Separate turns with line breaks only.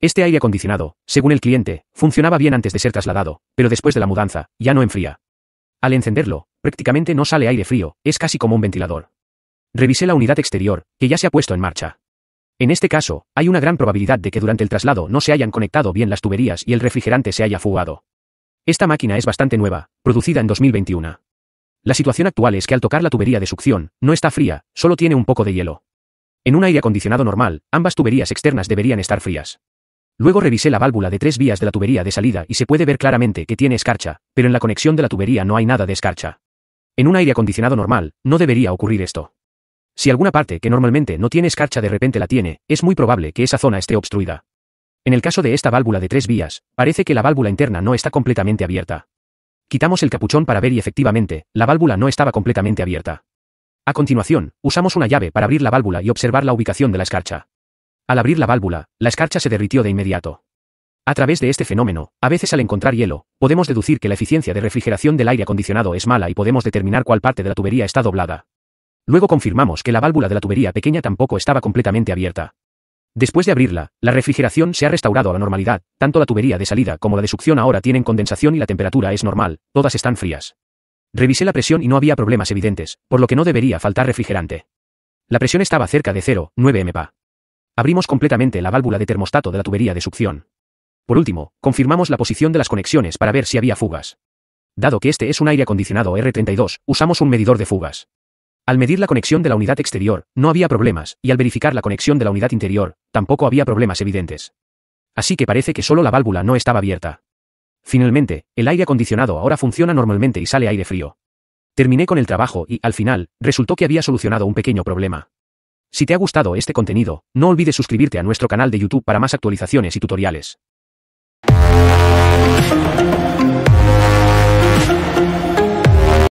Este aire acondicionado, según el cliente, funcionaba bien antes de ser trasladado, pero después de la mudanza, ya no enfría. Al encenderlo, prácticamente no sale aire frío, es casi como un ventilador. Revisé la unidad exterior, que ya se ha puesto en marcha. En este caso, hay una gran probabilidad de que durante el traslado no se hayan conectado bien las tuberías y el refrigerante se haya fugado. Esta máquina es bastante nueva, producida en 2021. La situación actual es que al tocar la tubería de succión, no está fría, solo tiene un poco de hielo. En un aire acondicionado normal, ambas tuberías externas deberían estar frías. Luego revisé la válvula de tres vías de la tubería de salida y se puede ver claramente que tiene escarcha, pero en la conexión de la tubería no hay nada de escarcha. En un aire acondicionado normal, no debería ocurrir esto. Si alguna parte que normalmente no tiene escarcha de repente la tiene, es muy probable que esa zona esté obstruida. En el caso de esta válvula de tres vías, parece que la válvula interna no está completamente abierta. Quitamos el capuchón para ver y efectivamente, la válvula no estaba completamente abierta. A continuación, usamos una llave para abrir la válvula y observar la ubicación de la escarcha. Al abrir la válvula, la escarcha se derritió de inmediato. A través de este fenómeno, a veces al encontrar hielo, podemos deducir que la eficiencia de refrigeración del aire acondicionado es mala y podemos determinar cuál parte de la tubería está doblada. Luego confirmamos que la válvula de la tubería pequeña tampoco estaba completamente abierta. Después de abrirla, la refrigeración se ha restaurado a la normalidad, tanto la tubería de salida como la de succión ahora tienen condensación y la temperatura es normal, todas están frías. Revisé la presión y no había problemas evidentes, por lo que no debería faltar refrigerante. La presión estaba cerca de 0,9 MPa. Abrimos completamente la válvula de termostato de la tubería de succión. Por último, confirmamos la posición de las conexiones para ver si había fugas. Dado que este es un aire acondicionado R32, usamos un medidor de fugas. Al medir la conexión de la unidad exterior, no había problemas, y al verificar la conexión de la unidad interior, tampoco había problemas evidentes. Así que parece que solo la válvula no estaba abierta. Finalmente, el aire acondicionado ahora funciona normalmente y sale aire frío. Terminé con el trabajo y, al final, resultó que había solucionado un pequeño problema. Si te ha gustado este contenido, no olvides suscribirte a nuestro canal de YouTube para más actualizaciones y tutoriales.